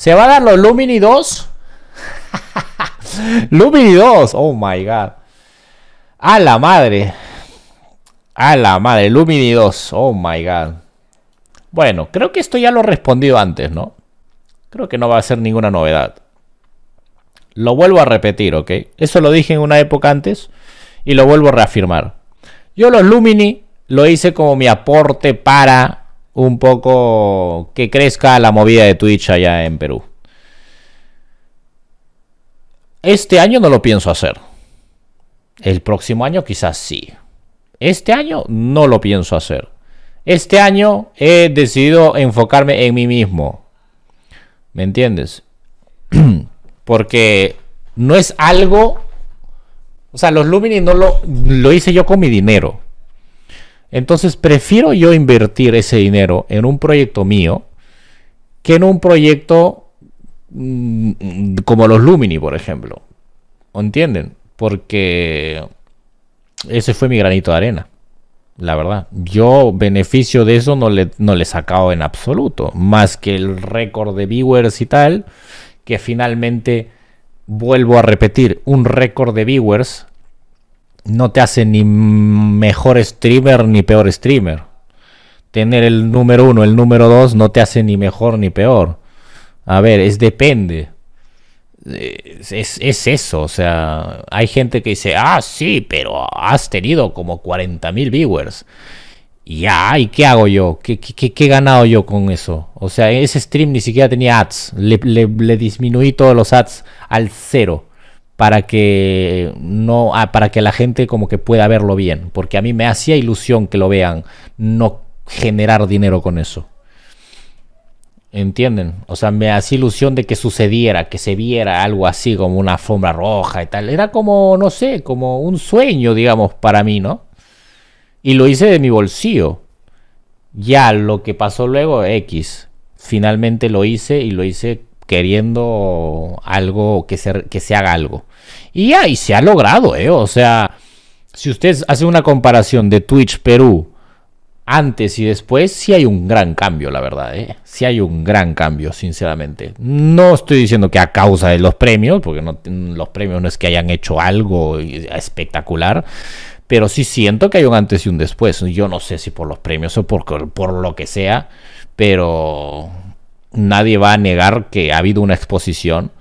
¿Se va a dar los Lumini 2? Lumini 2, oh my god. A la madre. A la madre, Lumini 2, oh my god. Bueno, creo que esto ya lo he respondido antes, ¿no? Creo que no va a ser ninguna novedad. Lo vuelvo a repetir, ¿ok? Eso lo dije en una época antes y lo vuelvo a reafirmar. Yo los Lumini lo hice como mi aporte para un poco que crezca la movida de Twitch allá en Perú. Este año no lo pienso hacer. El próximo año quizás sí. Este año no lo pienso hacer. Este año he decidido enfocarme en mí mismo. ¿Me entiendes? Porque no es algo... O sea, los luminis no lo, lo hice yo con mi dinero. Entonces prefiero yo invertir ese dinero en un proyecto mío que en un proyecto mm, como los Lumini, por ejemplo. ¿Entienden? Porque ese fue mi granito de arena. La verdad, yo beneficio de eso no le, no le sacado en absoluto. Más que el récord de viewers y tal, que finalmente vuelvo a repetir, un récord de viewers no te hace ni mejor streamer ni peor streamer. Tener el número uno, el número dos, no te hace ni mejor ni peor. A ver, es depende. Es, eso, o sea, hay gente que dice, ah, sí, pero has tenido como 40.000 mil viewers. Ya, ¿y qué hago yo? ¿Qué, qué, he ganado yo con eso? O sea, ese stream ni siquiera tenía ads. Le, le disminuí todos los ads al cero para que no ah, para que la gente como que pueda verlo bien, porque a mí me hacía ilusión que lo vean, no generar dinero con eso. ¿Entienden? O sea, me hacía ilusión de que sucediera, que se viera algo así como una alfombra roja y tal. Era como, no sé, como un sueño, digamos, para mí, ¿no? Y lo hice de mi bolsillo. Ya lo que pasó luego, X. Finalmente lo hice y lo hice queriendo algo, que se, que se haga algo. Y ahí se ha logrado, ¿eh? O sea, si usted hace una comparación de Twitch Perú antes y después, sí hay un gran cambio, la verdad, ¿eh? Sí hay un gran cambio, sinceramente. No estoy diciendo que a causa de los premios, porque los premios no es que hayan hecho algo espectacular, pero sí siento que hay un antes y un después. Yo no sé si por los premios o por, por lo que sea, pero nadie va a negar que ha habido una exposición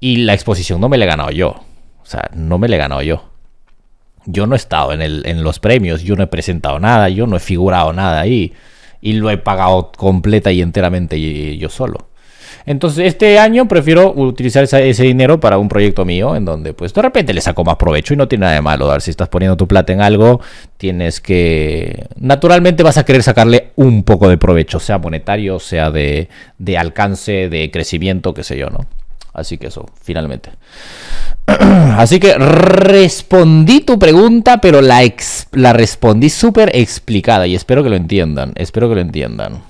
y la exposición no me la he ganado yo. O sea, no me la he ganado yo. Yo no he estado en, el, en los premios, yo no he presentado nada, yo no he figurado nada ahí y lo he pagado completa y enteramente yo solo. Entonces, este año prefiero utilizar ese dinero para un proyecto mío en donde pues de repente le saco más provecho y no tiene nada de malo. A ver, si estás poniendo tu plata en algo, tienes que... Naturalmente vas a querer sacarle un poco de provecho, sea monetario, sea de, alcance, de crecimiento, qué sé yo, ¿no? Así que eso, finalmente. Así que respondí tu pregunta, pero la, la respondí súper explicada y espero que lo entiendan. Espero que lo entiendan.